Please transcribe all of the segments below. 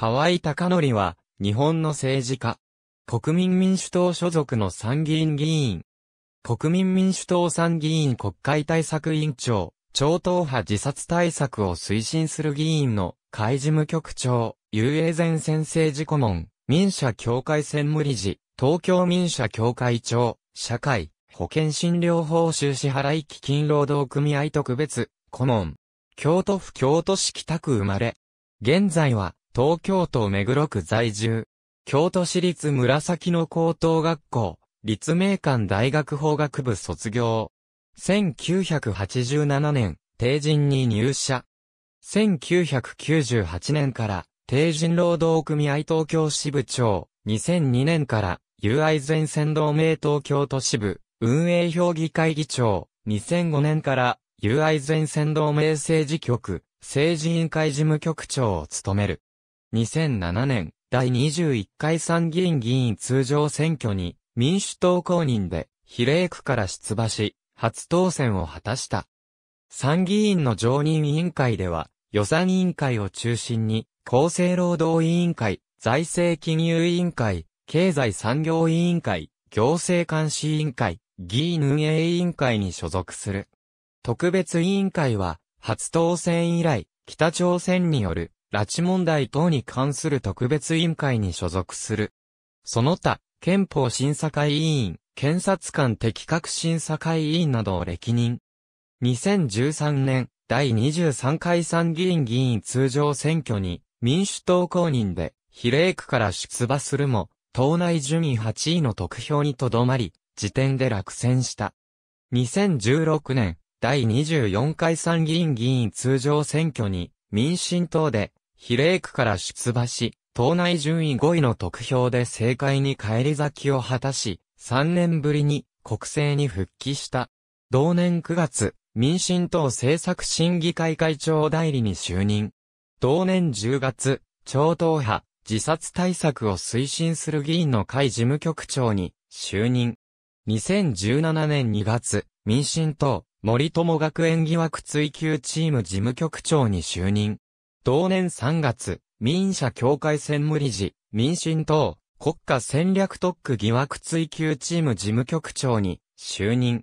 河合隆則は、日本の政治家。国民民主党所属の参議院議員。国民民主党参議院国会対策委員長、超党派自殺対策を推進する議員の、会事務局長、遊泳前先生事顧問、民社協会専務理事、東京民社協会長、社会、保険診療報酬支払い基金労働組合特別、顧問。京都府京都市北区生まれ。現在は、東京都目黒区在住。京都市立紫の高等学校、立命館大学法学部卒業。1987年、定人に入社。1998年から、定人労働組合東京支部長。2002年から、友愛前線同盟東京都支部、運営評議会議長。2005年から、友愛前線同盟政治局、政治委員会事務局長を務める。2007年、第21回参議院議員通常選挙に、民主党公認で、比例区から出馬し、初当選を果たした。参議院の常任委員会では、予算委員会を中心に、厚生労働委員会、財政金融委員会、経済産業委員会、行政監視委員会、議員運営委員会に所属する。特別委員会は、初当選以来、北朝鮮による拉致問題等に関する特別委員会に所属する。その他、憲法審査会委員、検察官適格審査会委員などを歴任。2013年、第23回参議院議員通常選挙に、民主党公認で、比例区から出馬するも、党内順位8位の得票にとどまり、時点で落選した。2016年、第24回参議院議員通常選挙に、民進党で、比例区から出馬し、党内順位5位の得票で政界に返り咲きを果たし、3年ぶりに国政に復帰した。同年9月、民進党政策審議会会長代理に就任。同年10月、超党派、自殺対策を推進する議員の会事務局長に就任。2017年2月、民進党、森友学園疑惑追及チーム事務局長に就任。同年3月、民社協会専務理事、民進党、国家戦略特区疑惑追及チーム事務局長に就任。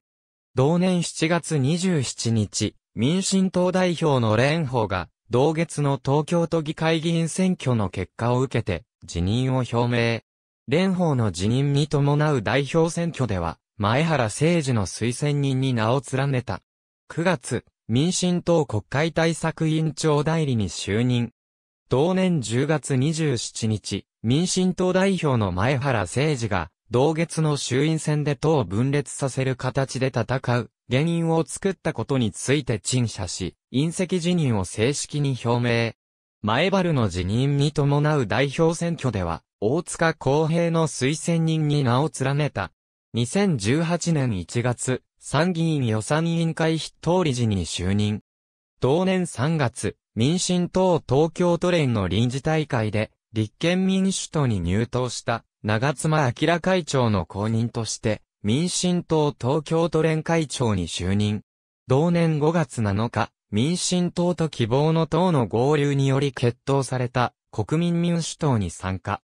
同年7月27日、民進党代表の蓮舫が、同月の東京都議会議員選挙の結果を受けて、辞任を表明。蓮舫の辞任に伴う代表選挙では、前原誠治の推薦人に名を連ねた。9月、民進党国会対策委員長代理に就任。同年10月27日、民進党代表の前原誠二が、同月の衆院選で党を分裂させる形で戦う、原因を作ったことについて陳謝し、隕石辞任を正式に表明。前原の辞任に伴う代表選挙では、大塚公平の推薦人に名を連ねた。2018年1月、参議院予算委員会筆頭理事に就任。同年3月、民進党東京都連の臨時大会で、立憲民主党に入党した長妻明会長の後任として、民進党東京都連会長に就任。同年5月7日、民進党と希望の党の合流により決闘された国民民主党に参加。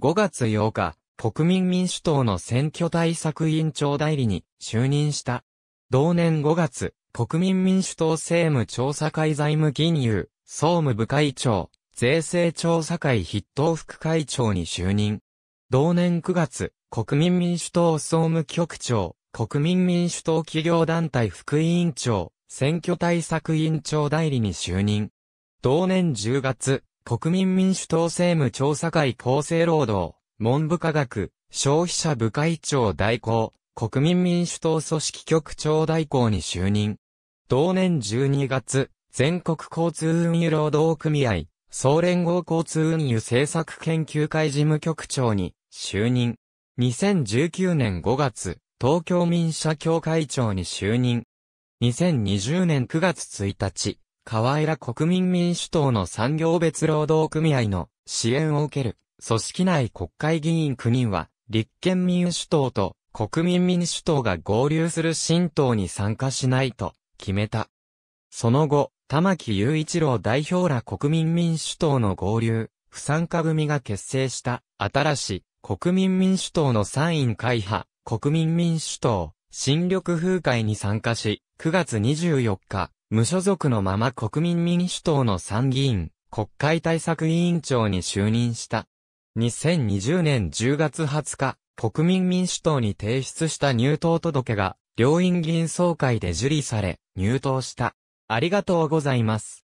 5月8日、国民民主党の選挙対策委員長代理に就任した。同年5月、国民民主党政務調査会財務金融、総務部会長、税制調査会筆頭副会長に就任。同年9月、国民民主党総務局長、国民民主党企業団体副委員長、選挙対策委員長代理に就任。同年10月、国民民主党政務調査会厚生労働、文部科学、消費者部会長代行、国民民主党組織局長代行に就任。同年12月、全国交通運輸労働組合、総連合交通運輸政策研究会事務局長に就任。2019年5月、東京民社協会長に就任。2020年9月1日、河井ら国民民主党の産業別労働組合の支援を受ける組織内国会議員9人は、立憲民主党と国民民主党が合流する新党に参加しないと決めた。その後、玉木雄一郎代表ら国民民主党の合流、不参加組が結成した新しい国民民主党の参院会派、国民民主党、新緑風会に参加し、9月24日、無所属のまま国民民主党の参議院、国会対策委員長に就任した。2020年10月20日、国民民主党に提出した入党届が、両院議員総会で受理され、入党した。ありがとうございます。